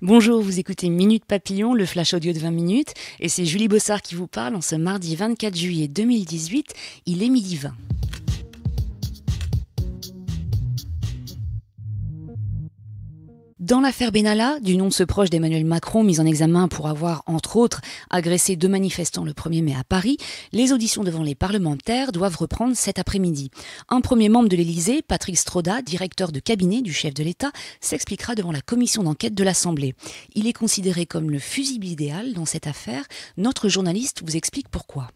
Bonjour, vous écoutez Minute Papillon, le flash audio de 20 minutes, et c'est Julie Bossard qui vous parle en ce mardi 24 juillet 2018, il est midi 20. Dans l'affaire Benalla, du nom de ce proche d'Emmanuel Macron mis en examen pour avoir, entre autres, agressé deux manifestants le 1er mai à Paris, les auditions devant les parlementaires doivent reprendre cet après-midi. Un premier membre de l'Élysée, Patrick Stroda, directeur de cabinet du chef de l'État, s'expliquera devant la commission d'enquête de l'Assemblée. Il est considéré comme le fusible idéal dans cette affaire. Notre journaliste vous explique pourquoi.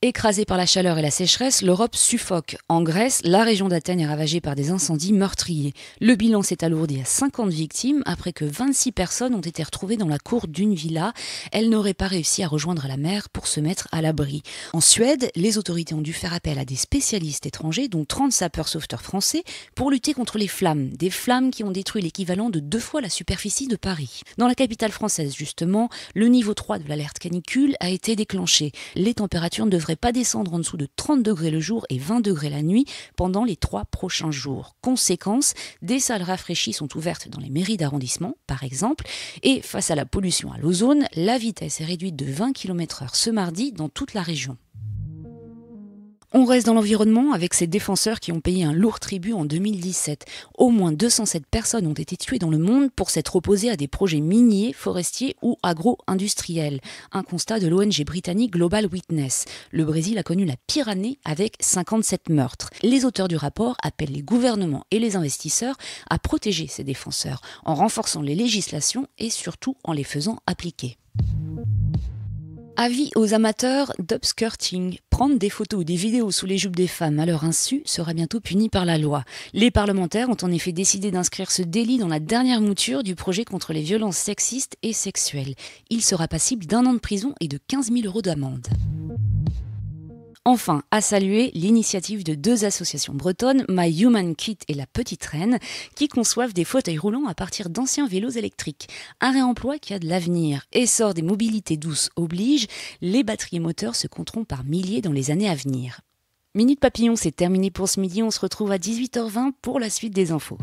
Écrasée par la chaleur et la sécheresse, l'Europe suffoque. En Grèce, la région d'Athènes est ravagée par des incendies meurtriers. Le bilan s'est alourdi à 50 victimes après que 26 personnes ont été retrouvées dans la cour d'une villa. Elles n'auraient pas réussi à rejoindre la mer pour se mettre à l'abri. En Suède, les autorités ont dû faire appel à des spécialistes étrangers, dont 30 sapeurs-sauveteurs français, pour lutter contre les flammes. Des flammes qui ont détruit l'équivalent de deux fois la superficie de Paris. Dans la capitale française, justement, le niveau 3 de l'alerte canicule a été déclenché. Les températures devraient pas descendre en dessous de 30 degrés le jour et 20 degrés la nuit pendant les trois prochains jours. Conséquence, des salles rafraîchies sont ouvertes dans les mairies d'arrondissement, par exemple, et face à la pollution à l'ozone, la vitesse est réduite de 20 km/h ce mardi dans toute la région. On reste dans l'environnement avec ces défenseurs qui ont payé un lourd tribut en 2017. Au moins 207 personnes ont été tuées dans le monde pour s'être opposées à des projets miniers, forestiers ou agro-industriels. Un constat de l'ONG britannique Global Witness. Le Brésil a connu la pire année avec 57 meurtres. Les auteurs du rapport appellent les gouvernements et les investisseurs à protéger ces défenseurs en renforçant les législations et surtout en les faisant appliquer. Avis aux amateurs d'upskirting. Prendre des photos ou des vidéos sous les jupes des femmes à leur insu sera bientôt puni par la loi. Les parlementaires ont en effet décidé d'inscrire ce délit dans la dernière mouture du projet contre les violences sexistes et sexuelles. Il sera passible d'un an de prison et de 15 000 euros d'amende. Enfin, à saluer l'initiative de deux associations bretonnes, My Human Kit et La Petite Reine, qui conçoivent des fauteuils roulants à partir d'anciens vélos électriques. Un réemploi qui a de l'avenir. Essor des mobilités douces oblige, les batteries moteurs se compteront par milliers dans les années à venir. Minute Papillon, c'est terminé pour ce midi. On se retrouve à 18h20 pour la suite des infos.